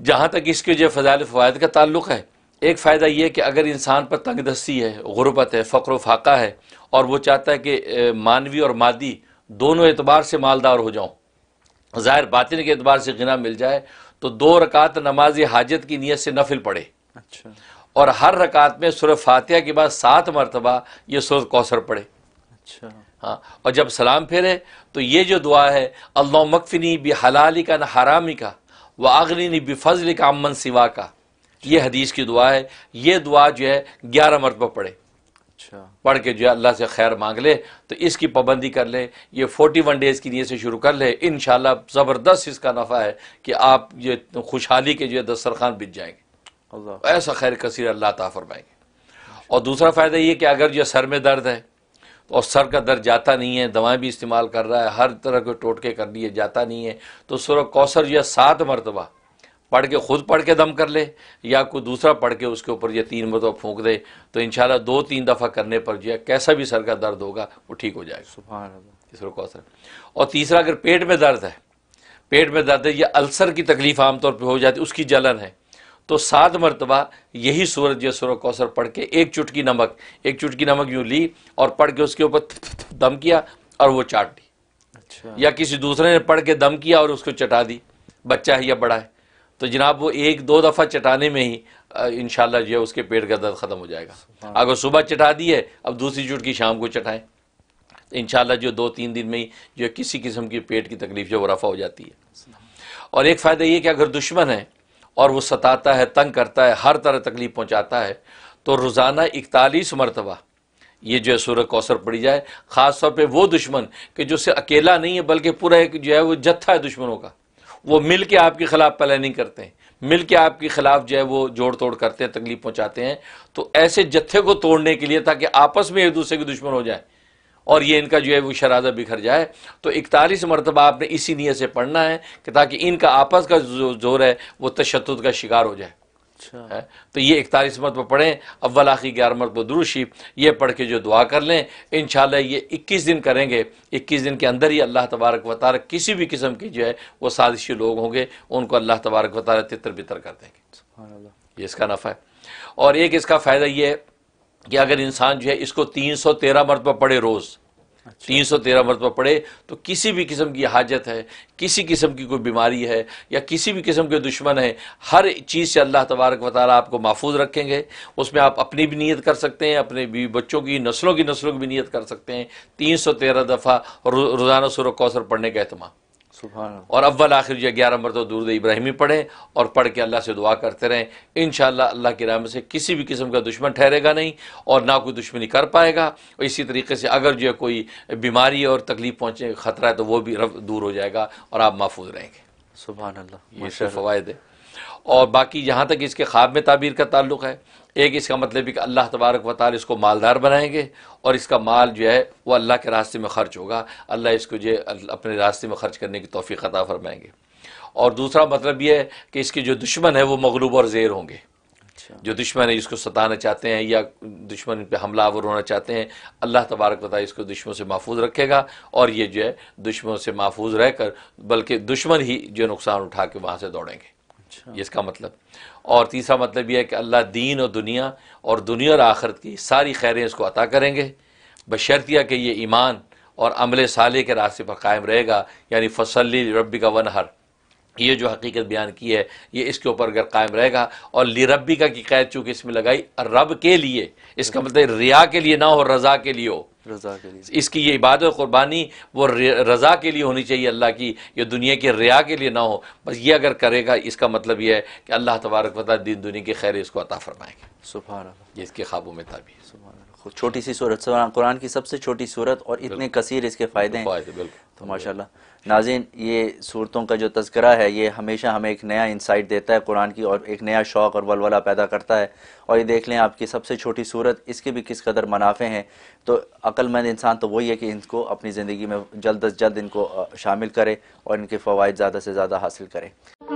जहाँ तक इसके जो फ़जाल फ़वाद का ताल्लुक है एक फ़ायदा यह कि अगर इंसान पर तंग दस्ती है गुरबत है फ़क्र फाका है और वो चाहता है कि मानवी और मादी दोनों एतबार से मालदार हो जाऊँ ज़ाहिर बातिन के अतबार से गिना मिल जाए तो दो रकात नमाज हाजत की नीयत से नफिल पढ़े अच्छा और हर रकात में सूर्य फातिहा के बाद सात मरतबा ये सूरत कौसर पढ़े अच्छा हाँ और जब सलाम फेरे तो ये जो दुआ है अल्लाह मकफिनी बी हलाली का न हरामी का व आगनी फजल का अमन सिवा का ये अच्छा। हदीस की दुआ है ये दुआ जो है ग्यारह मरतबा पढ़े अच्छा पढ़ के जो अल्लाह से खैर मांग ले तो इसकी पाबंदी कर ले ये फोर्टी वन डेज़ की नीयत से शुरू कर ले इन ज़बरदस्त इसका नफ़ा है कि आप ये खुशहाली के जो है दस्तरखान बिज जाएंगे ऐसा खैर कसीर अल्लाह ताफरमाएंगे और दूसरा फ़ायदा ये कि अगर जो सर में दर्द है और सर का दर्द जाता नहीं है दवाएं भी इस्तेमाल कर रहा है हर तरह के टोटके कर लिए जाता नहीं है तो सुर कौसर या सात मरतबा पढ़ के ख़ुद पढ़ के दम कर ले या कोई दूसरा पढ़ के उसके ऊपर यह तीन मरतबा फूँक दे तो इन दो तीन दफ़ा करने पर जो है कैसा भी सर का दर्द होगा वो ठीक हो जाएगा सुबह सुर कौसर और तीसरा अगर पेट में दर्द है पेट में दर्द है या अल्सर की तकलीफ़ आमतौर पर हो जाती है उसकी जलन है तो सात मरतबा यही सूरज या सूर्य कौसर पढ़ के एक चुटकी नमक एक चुटकी नमक यूँ ली और पढ़ के उसके ऊपर दम किया और वो चाट दी अच्छा या किसी दूसरे ने पढ़ के दम किया और उसको चटा दी बच्चा है या बड़ा है तो जनाब वो एक दो दफ़ा चटाने में ही इन जो है उसके पेट का दर्द ख़त्म हो जाएगा अगर सुबह चटा दी है अब दूसरी चुटकी शाम को चटाएं तो इन जो दो तीन दिन में ही जो किसी किस्म की पेट की तकलीफ जो वो रफा हो जाती है और एक फ़ायदा ये कि अगर दुश्मन है और वो सताता है तंग करता है हर तरह तकलीफ़ पहुँचाता है तो रोज़ाना इकतालीस मरतबा ये जो है सूर्य कौसर पड़ी जाए ख़ास तौर पे वो दुश्मन कि जो से अकेला नहीं है बल्कि पूरा एक जो है वो जत्था है दुश्मनों का वो मिल के आपके ख़िलाफ़ प्लानिंग करते हैं मिल के आपके ख़िलाफ़ जो है वो जोड़ तोड़ करते हैं तकलीफ़ पहुँचाते हैं तो ऐसे जत्थे को तोड़ने के लिए ताकि आपस में एक दूसरे के दुश्मन हो जाए और ये इनका जो है वो शराजा बिखर जाए तो इकतालीस मरतबा आपने इसी नीयत से पढ़ना है कि ताकि इनका आपस का जो जोर है वो तशद का शिकार हो जाए अच्छा। है तो ये इकतालीस मरतबा पढ़ें अव्वल आखिर ग्यारह मरतबा दुरुशी ये पढ़ के जो दुआ कर लें इन ये इक्कीस दिन करेंगे इक्कीस दिन के अंदर ही अल्लाह तबारक व तार किसी भी किस्म की जो है वो साजिशी लोग होंगे उनको अल्लाह तबारक व तार तितर बितर कर देंगे ये इसका नफ़ा है और एक इसका फ़ायदा ये कि अगर इंसान जो है इसको तीन सौ तेरह मरतबा पढ़े रोज़ अच्छा। तीन सौ तेरह मरतबा पढ़े तो किसी भी किस्म की हाजत है किसी किस्म की कोई बीमारी है या किसी भी किस्म के दुश्मन है हर चीज़ से अल्लाह तबारक व ताली आपको महफूज रखेंगे उसमें आप अपनी भी नीयत कर सकते हैं अपने भी बच्चों की नस्लों की नस्लों की भी नीयत कर सकते हैं तीन सौ तेरह दफ़ा रोज़ाना सुर कौसर पढ़ने का अहतमाम और अव्वल आखिर जो ग्यारह मरतब दूरद इब्राहिमी पढ़ें और पढ़ के अल्लाह से दुआ करते रहें इन शाह अल्लाह की राह से किसी भी किस्म का दुश्मन ठहरेगा नहीं और ना कोई दुश्मनी कर पाएगा और इसी तरीके से अगर जो है कोई बीमारी और तकलीफ पहुँचे ख़तरा है तो वो भी दूर हो जाएगा और आप महफूज रहेंगे सुबह अल्लाह ये फवायद है और बाकी यहाँ तक इसके ख्वाब में ताबीर का ताल्लुक है एक इसका मतलब है कि अल्लाह तबारक व ताल इसको मालदार बनाएंगे और इसका माल जो है वो अल्लाह के रास्ते में खर्च होगा अल्लाह इसको जो अपने रास्ते में खर्च करने की तोफ़ी अता फरमाएंगे और दूसरा मतलब ये है कि इसके जो दुश्मन है वो मगलूब और जेर होंगे अच्छा। जो दुश्मन है इसको सताना चाहते हैं या दुश्मन पर हमला आवर होना चाहते हैं अल्लाह तबारक वाली इसको दुश्मन से महफूज रखेगा और ये जो है दुश्मन से महफूज रहकर बल्कि दुश्मन ही जो नुकसान उठा के वहाँ से दौड़ेंगे अच्छा। ये इसका मतलब और तीसरा मतलब यह है कि अल्लाह दीन और दुनिया और दुनिया और आखरत की सारी खैरें इसको अता करेंगे बशर्तिया के ये ईमान और अमल साले के रास्ते पर कायम रहेगा यानी फसली रबी का वनहर ये जो हकीकत बयान की है ये इसके ऊपर अगर कायम रहेगा और लिरबी का की कैद चूँकि इसमें लगाई रब के लिए इसका मतलब रिया के लिए ना हो रजा के लिए हो रजा के लिए इसकी ये इबादत क़ुरबानी वो रज़ा के लिए होनी चाहिए अल्लाह की ये दुनिया के रिया के लिए ना हो बस ये अगर करेगा इसका मतलब ये है कि अल्लाह तबारक वाल दिन दुनिया की खैर इसको अता फरमाएंगे सुबह ये इसके खाबों में ताबी सुबह छोटी सी सूरत कुरान की सबसे छोटी सूरत और इतने कसीर इसके फ़ायदे तो माशा नाजिन ये सूरतों का जो तस्करा है ये हमेशा हमें एक नया इंसाइट देता है कुरान की और एक नया शौक़ और वलवला पैदा करता है और ये देख लें आपकी सबसे छोटी सूरत इसके भी किस कदर मुनाफे हैं तो अक्लमंद इंसान तो वही है कि इनको अपनी ज़िंदगी में जल्द अज जल्द इनको शामिल करें और इनके फ़वाद ज़्यादा से ज़्यादा हासिल करें